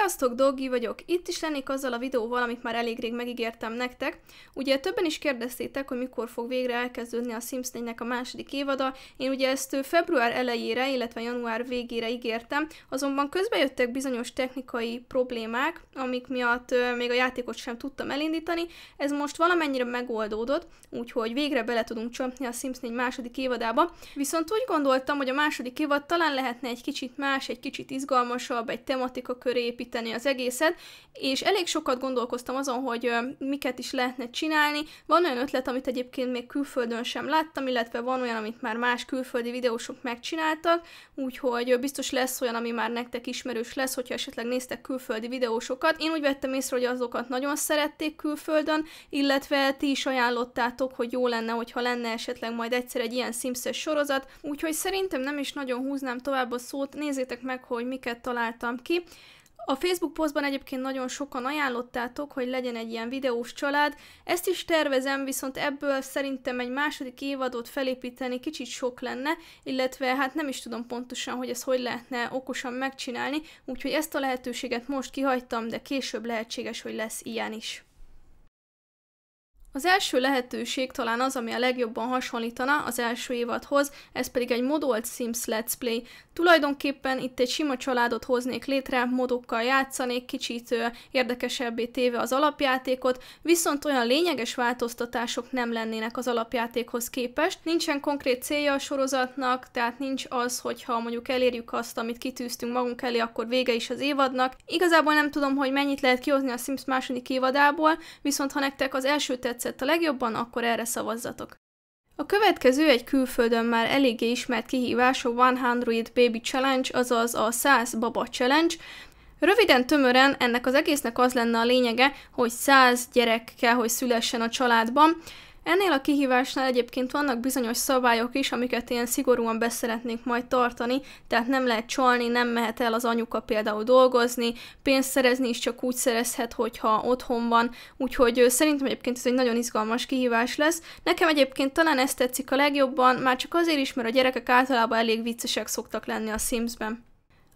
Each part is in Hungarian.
Sziasztok, Dogi vagyok! Itt is lennék azzal a videóval, amit már elég rég megígértem nektek. Ugye többen is kérdeztétek, hogy mikor fog végre elkezdődni a Sims 4 a második évada. Én ugye ezt február elejére, illetve január végére ígértem, azonban közben jöttek bizonyos technikai problémák, amik miatt még a játékot sem tudtam elindítani. Ez most valamennyire megoldódott, úgyhogy végre bele tudunk csapni a Sims 4 második évadába. Viszont úgy gondoltam, hogy a második évad talán lehetne egy kicsit más, egy kicsit izgalmasabb, egy tematika köré építeni az egészet, és elég sokat gondolkoztam azon, hogy miket is lehetne csinálni. Van olyan ötlet, amit egyébként még külföldön sem láttam, illetve van olyan, amit már más külföldi videósok megcsináltak, úgyhogy biztos lesz olyan, ami már nektek ismerős lesz, hogyha esetleg néztek külföldi videósokat. Én úgy vettem észre, hogy azokat nagyon szerették külföldön, illetve ti is ajánlottátok, hogy jó lenne, hogyha lenne esetleg majd egyszer egy ilyen sims sorozat, úgyhogy szerintem nem is nagyon húznám tovább a szót, nézzétek meg, hogy miket találtam ki. A Facebook posztban egyébként nagyon sokan ajánlottátok, hogy legyen egy ilyen videós család. Ezt is tervezem, viszont ebből szerintem egy második évadot felépíteni kicsit sok lenne, illetve hát nem is tudom pontosan, hogy ezt hogy lehetne okosan megcsinálni, úgyhogy ezt a lehetőséget most kihagytam, de később lehetséges, hogy lesz ilyen is. Az első lehetőség talán az, ami a legjobban hasonlítana az első évadhoz, ez pedig egy modolt Sims Let's Play. Tulajdonképpen itt egy sima családot hoznék létre, modokkal játszanék, kicsit érdekesebbé téve az alapjátékot, viszont olyan lényeges változtatások nem lennének az alapjátékhoz képest. Nincsen konkrét célja a sorozatnak, tehát nincs az, hogyha mondjuk elérjük azt, amit kitűztünk magunk elé, akkor vége is az évadnak. Igazából nem tudom, hogy mennyit lehet kihozni a Sims második évadából, viszont ha nektek az első tett tetszett a legjobban, akkor erre szavazzatok. A következő egy külföldön már eléggé ismert kihívás, a 100 Baby Challenge, azaz a 100 Baba Challenge. Röviden, tömören ennek az egésznek az lenne a lényege, hogy 100 gyerek kell, hogy szülessen a családban, Ennél a kihívásnál egyébként vannak bizonyos szabályok is, amiket ilyen szigorúan beszeretnénk majd tartani, tehát nem lehet csalni, nem mehet el az anyuka például dolgozni, pénzt szerezni is csak úgy szerezhet, hogyha otthon van, úgyhogy szerintem egyébként ez egy nagyon izgalmas kihívás lesz. Nekem egyébként talán ez tetszik a legjobban, már csak azért is, mert a gyerekek általában elég viccesek szoktak lenni a Simsben.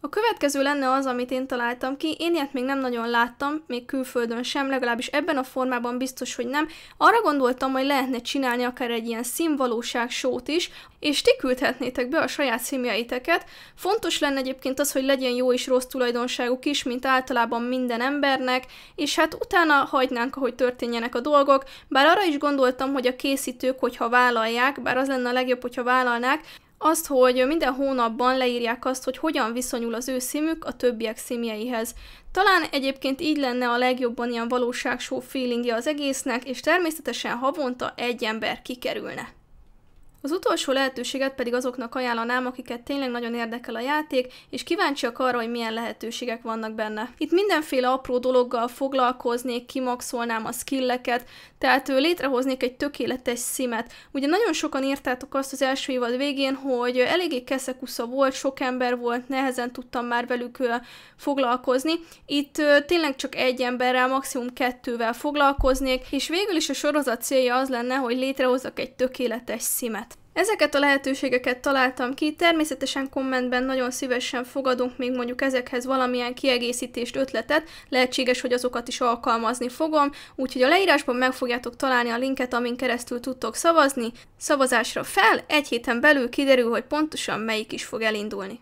A következő lenne az, amit én találtam ki. Én ilyet még nem nagyon láttam, még külföldön sem, legalábbis ebben a formában biztos, hogy nem. Arra gondoltam, hogy lehetne csinálni akár egy ilyen színvalóság sót is, és ti küldhetnétek be a saját színjeiteket. Fontos lenne egyébként az, hogy legyen jó és rossz tulajdonságuk is, mint általában minden embernek, és hát utána hagynánk, ahogy történjenek a dolgok, bár arra is gondoltam, hogy a készítők, hogyha vállalják, bár az lenne a legjobb, hogyha vállalnák, azt, hogy minden hónapban leírják azt, hogy hogyan viszonyul az ő színük a többiek színjeihez. Talán egyébként így lenne a legjobban ilyen valóságsó feelingje az egésznek, és természetesen havonta egy ember kikerülne. Az utolsó lehetőséget pedig azoknak ajánlanám, akiket tényleg nagyon érdekel a játék, és kíváncsiak arra, hogy milyen lehetőségek vannak benne. Itt mindenféle apró dologgal foglalkoznék, kimaxolnám a skilleket, tehát létrehoznék egy tökéletes szimet. Ugye nagyon sokan írtátok azt az első évad végén, hogy eléggé keszekusza volt, sok ember volt, nehezen tudtam már velük foglalkozni. Itt tényleg csak egy emberrel, maximum kettővel foglalkoznék, és végül is a sorozat célja az lenne, hogy létrehozzak egy tökéletes szimet. Ezeket a lehetőségeket találtam ki, természetesen kommentben nagyon szívesen fogadunk még mondjuk ezekhez valamilyen kiegészítést, ötletet, lehetséges, hogy azokat is alkalmazni fogom, úgyhogy a leírásban meg fogjátok találni a linket, amin keresztül tudtok szavazni, szavazásra fel, egy héten belül kiderül, hogy pontosan melyik is fog elindulni.